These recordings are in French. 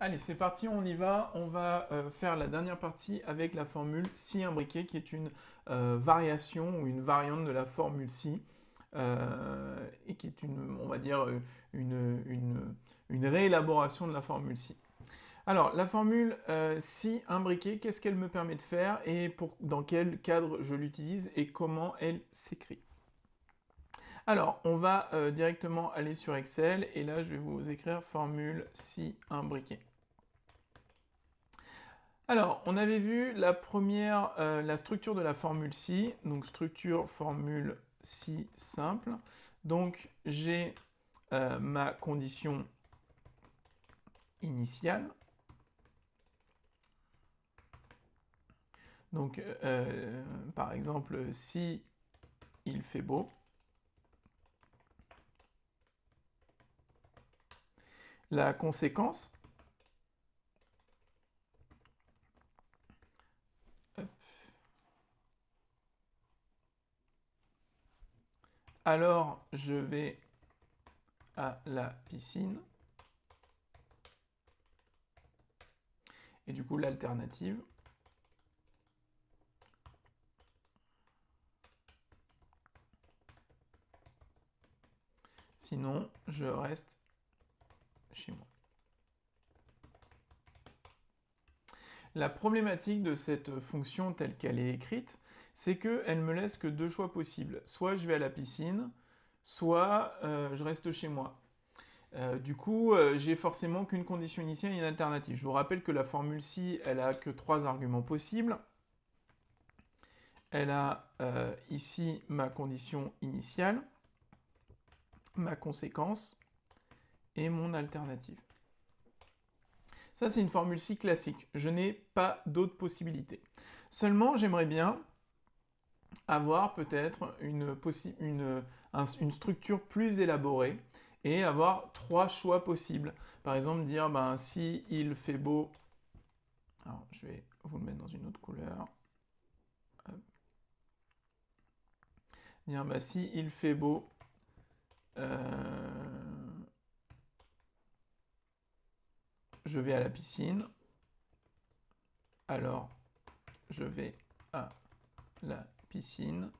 Allez, c'est parti, on y va. On va euh, faire la dernière partie avec la formule si imbriquée, qui est une euh, variation ou une variante de la formule si, euh, et qui est une, on va dire, une, une réélaboration de la formule si. Alors, la formule si imbriquée, qu'est-ce qu'elle me permet de faire et pour, dans quel cadre je l'utilise et comment elle s'écrit alors, on va euh, directement aller sur Excel et là, je vais vous écrire formule si imbriquée. Alors, on avait vu la première, euh, la structure de la formule si, donc structure formule si simple. Donc, j'ai euh, ma condition initiale. Donc, par exemple, si il fait beau. La conséquence, Alors, je vais à la piscine. Et du coup, l'alternative. Sinon, je reste la problématique de cette fonction telle qu'elle est écrite, c'est qu'elle me laisse que deux choix possibles. Soit je vais à la piscine, soit euh, je reste chez moi. Euh, du coup, euh, j'ai forcément qu'une condition initiale et une alternative. Je vous rappelle que la formule si, elle a que trois arguments possibles. Elle a ici ma condition initiale, ma conséquence, mon alternative. Ça, c'est une formule si classique. Je n'ai pas d'autres possibilités. Seulement, j'aimerais bien avoir peut-être une, une, une, structure plus élaborée et avoir trois choix possibles. Par exemple, dire ben, si il fait beau, alors je vais vous le mettre dans une autre couleur. Dire ben, si il fait beau, euh, je vais à la piscine. Alors, je vais à la piscine.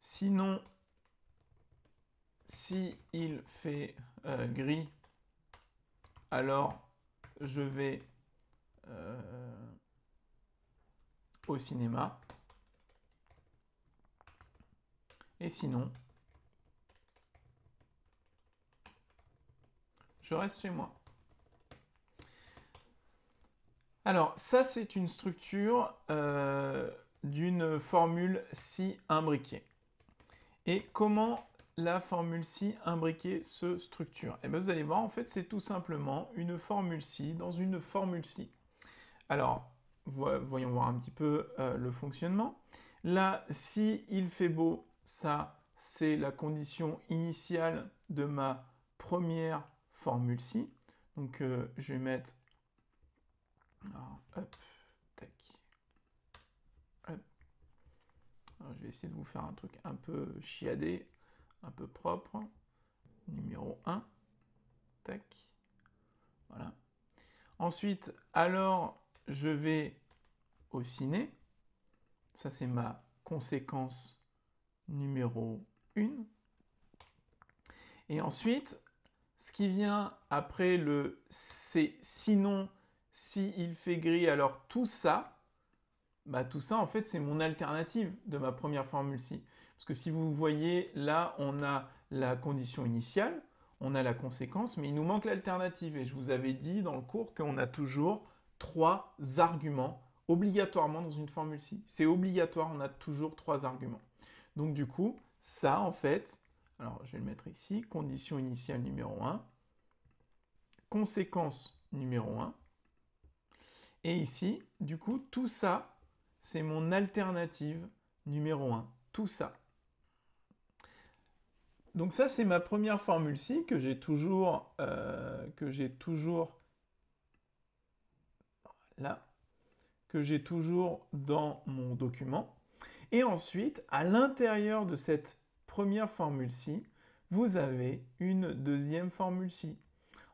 Sinon, si il fait euh, gris, alors je vais euh, au cinéma. Et sinon, reste chez moi. Alors, ça, c'est une structure euh, d'une formule si imbriquée. Et comment la formule si imbriquée se structure Et eh bien, vous allez voir, en fait, c'est tout simplement une formule si dans une formule si. Alors, voyons voir un petit peu euh, le fonctionnement. Là, si il fait beau, ça, c'est la condition initiale de ma première formule-ci. Donc euh, je vais mettre... hop, je vais essayer de vous faire un truc un peu chiadé, un peu propre. Numéro 1. Tac. Voilà. Ensuite, alors, je vais au ciné. Ça, c'est ma conséquence numéro 1. Et ensuite, ce qui vient après le c'est sinon, si il fait gris, alors tout ça, bah tout ça en fait c'est mon alternative de ma première formule si. Parce que si vous voyez là, on a la condition initiale, on a la conséquence, mais il nous manque l'alternative. Et je vous avais dit dans le cours qu'on a toujours trois arguments obligatoirement dans une formule si. C'est obligatoire, on a toujours trois arguments. Donc du coup, ça en fait, alors, je vais le mettre ici. Condition initiale numéro 1. Conséquence numéro 1. Et ici, du coup, tout ça, c'est mon alternative numéro 1. Tout ça. Donc ça, c'est ma première formule-ci que j'ai toujours, euh, que j'ai toujours, là, que j'ai toujours dans mon document. Et ensuite, à l'intérieur de cette première formule-ci, vous avez une deuxième formule-ci.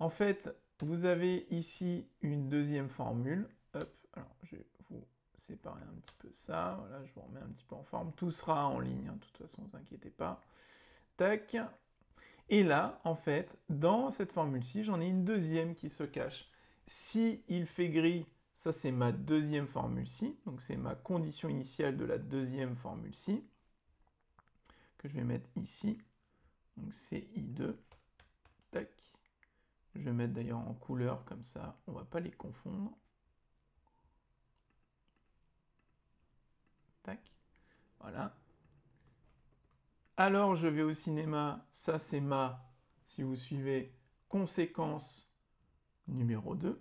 En fait, vous avez ici une deuxième formule. Hop, alors je vais vous séparer un petit peu ça. Voilà, je vous remets un petit peu en forme. Tout sera en ligne, hein, de toute façon, ne vous inquiétez pas. Tac. Et là, en fait, dans cette formule-ci, j'en ai une deuxième qui se cache. Si il fait gris, ça c'est ma deuxième formule-ci, donc c'est ma condition initiale de la deuxième formule-ci que je vais mettre ici. Donc ci I2. Tac. Je vais mettre d'ailleurs en couleur comme ça, on va pas les confondre. Tac. Voilà. Alors je vais au cinéma, ça c'est ma, si vous suivez, conséquence numéro 2.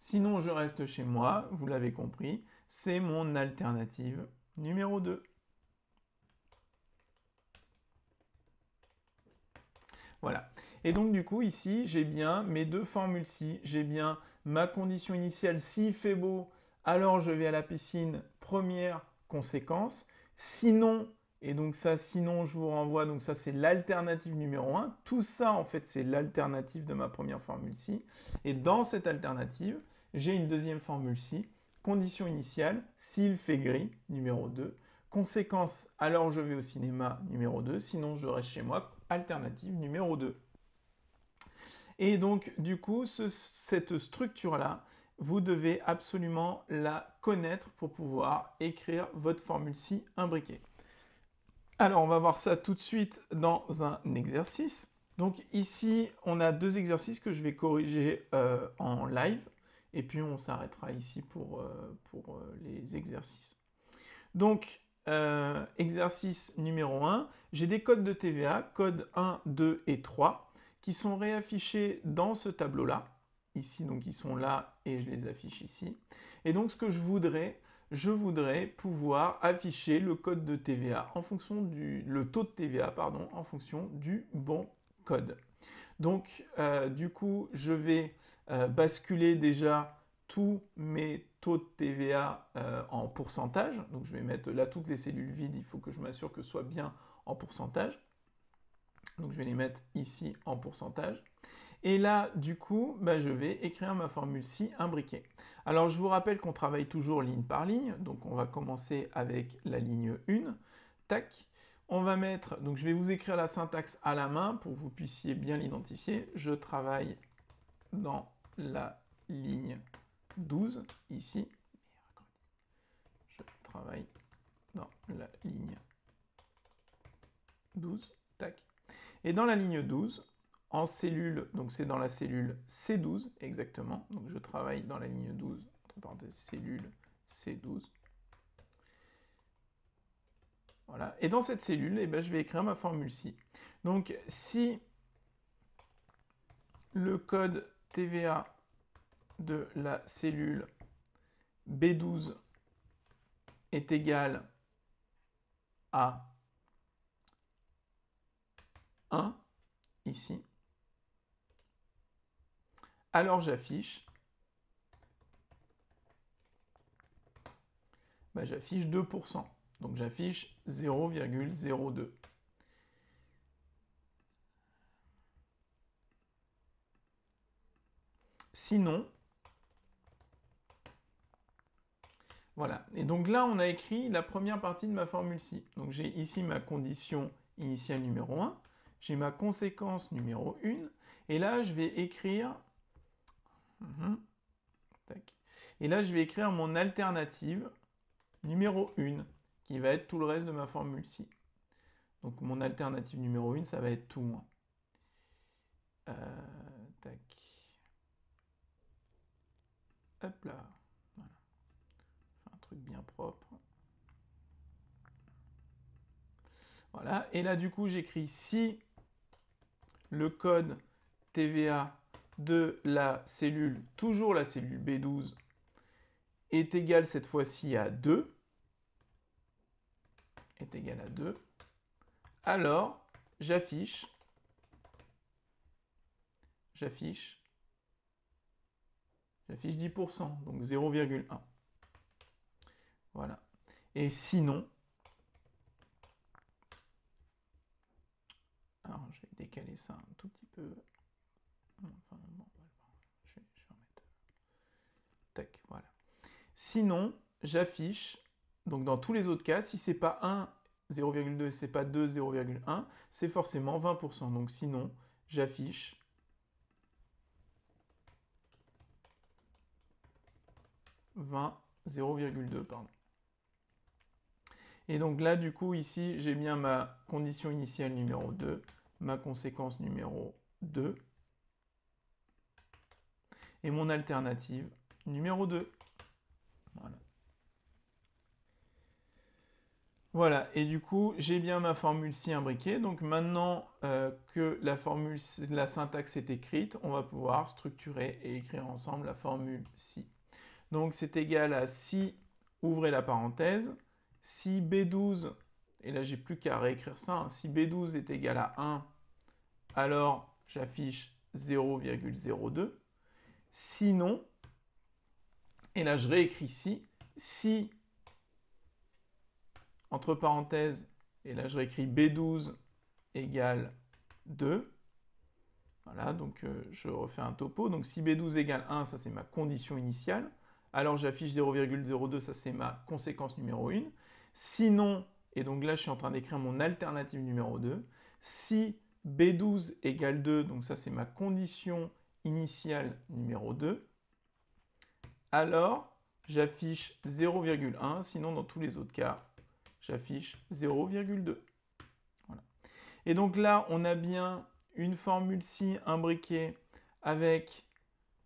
Sinon je reste chez moi, vous l'avez compris, c'est mon alternative numéro 2. Voilà. Et donc du coup ici, j'ai bien mes deux formules si ». j'ai bien ma condition initiale, s'il fait beau, alors je vais à la piscine, première conséquence. Sinon, et donc ça, sinon je vous renvoie, donc ça c'est l'alternative numéro 1. Tout ça en fait c'est l'alternative de ma première formule si ». Et dans cette alternative, j'ai une deuxième formule si ». condition initiale, s'il fait gris, numéro 2. Conséquence, alors je vais au cinéma, numéro 2, sinon je reste chez moi, alternative numéro 2. Et donc, du coup, cette structure-là, vous devez absolument la connaître pour pouvoir écrire votre formule si imbriquée. Alors, on va voir ça tout de suite dans un exercice. Donc ici, on a deux exercices que je vais corriger euh, en live. Et puis, on s'arrêtera ici pour, euh, pour euh, les exercices. Donc, euh, exercice numéro 1, j'ai des codes de TVA, codes 1, 2 et 3, qui sont réaffichés dans ce tableau-là. Ici, donc ils sont là et je les affiche ici. Et donc ce que je voudrais, je voudrais pouvoir afficher le code de TVA en fonction du le taux de TVA pardon en fonction du bon code. Donc euh, du coup je vais euh, basculer déjà tous mes taux de TVA euh, en pourcentage. Donc je vais mettre là toutes les cellules vides, il faut que je m'assure que ce soit bien en pourcentage. Donc je vais les mettre ici en pourcentage. Et là, du coup, bah, je vais écrire ma formule si imbriquée. Alors je vous rappelle qu'on travaille toujours ligne par ligne, donc on va commencer avec la ligne 1. Tac. On va mettre, donc je vais vous écrire la syntaxe à la main pour que vous puissiez bien l'identifier. Je travaille dans la ligne 12 ici. Je travaille dans la ligne 12, tac. Et dans la ligne 12, en cellule, donc c'est dans la cellule C12 exactement, donc je travaille dans la ligne 12, entre parenthèses cellule C12. Voilà. Et dans cette cellule, eh ben, je vais écrire ma formule ci Donc si le code TVA de la cellule B12 est égale à 1 ici, alors j'affiche bah, j'affiche 2%. Donc j'affiche 0,02. Sinon, Voilà. Et donc là, on a écrit la première partie de ma formule ci. Donc j'ai ici ma condition initiale numéro 1, j'ai ma conséquence numéro 1, et là, je vais écrire... Mhm. Et là, je vais écrire mon alternative numéro 1, qui va être tout le reste de ma formule ci. Donc mon alternative numéro 1, ça va être tout moins. Euh, tac. Hop là bien propre. Voilà, et là du coup j'écris si le code TVA de la cellule, toujours la cellule B12, est égal cette fois-ci à 2, est égal à 2, alors j'affiche, j'affiche, j'affiche 10%, donc 0,1. Voilà. Et sinon, alors je vais décaler ça un tout petit peu. je, vais, je vais remettre. Euh, tac, voilà. Sinon, j'affiche, donc dans tous les autres cas, si c'est pas 1, 0,2, c'est pas 2, 0,1, c'est forcément 20%. Donc sinon, j'affiche 20, 0,2, pardon. Et donc là, du coup, ici, j'ai bien ma condition initiale numéro 2, ma conséquence numéro 2, et mon alternative numéro 2. Voilà. Voilà, et du coup, j'ai bien ma formule si imbriquée. Donc maintenant euh, que la formule, la syntaxe est écrite, on va pouvoir structurer et écrire ensemble la formule si. Donc c'est égal à si, ouvrez la parenthèse, si B12, et là j'ai plus qu'à réécrire ça, hein. si B12 est égal à 1, alors j'affiche 0,02. Sinon, et là je réécris si, si, entre parenthèses, et là je réécris B12 égale 2. Voilà, donc euh, je refais un topo. Donc si B12 égale 1, ça c'est ma condition initiale. Alors j'affiche 0,02, ça c'est ma conséquence numéro 1. Sinon, et donc là je suis en train d'écrire mon alternative numéro 2, si B12 égale 2, donc ça c'est ma condition initiale numéro 2, alors j'affiche 0,1, sinon dans tous les autres cas, j'affiche 0,2. Et donc là, on a bien une formule si imbriquée avec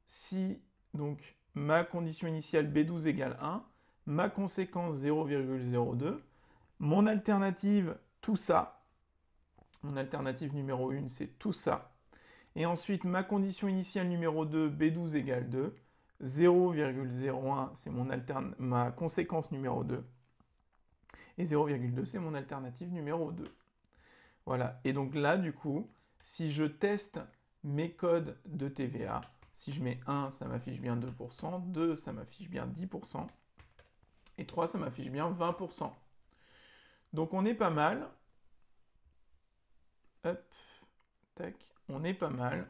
si, donc ma condition initiale B12 égale 1, ma conséquence 0,02, mon alternative, tout ça. Mon alternative numéro 1, c'est tout ça. Et ensuite, ma condition initiale numéro 2, B12 égale 2. 0,01, c'est mon alterne, ma conséquence numéro 2. Et 0,2, c'est mon alternative numéro 2. Voilà. Et donc là, du coup, si je teste mes codes de TVA, si je mets 1, ça m'affiche bien 2%, 2, ça m'affiche bien 10%. Et 3, ça m'affiche bien 20%. Donc on est pas mal. Hop, tac, on est pas mal.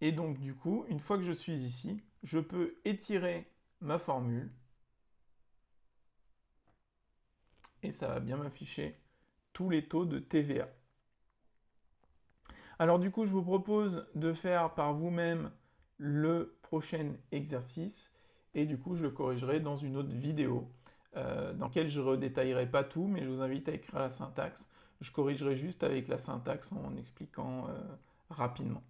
Et donc du coup, une fois que je suis ici, je peux étirer ma formule. Et ça va bien m'afficher tous les taux de TVA. Alors du coup, je vous propose de faire par vous-même le prochain exercice et du coup, je le corrigerai dans une autre vidéo. Euh, dans lequel je redétaillerai pas tout, mais je vous invite à écrire la syntaxe. Je corrigerai juste avec la syntaxe en expliquant euh, rapidement.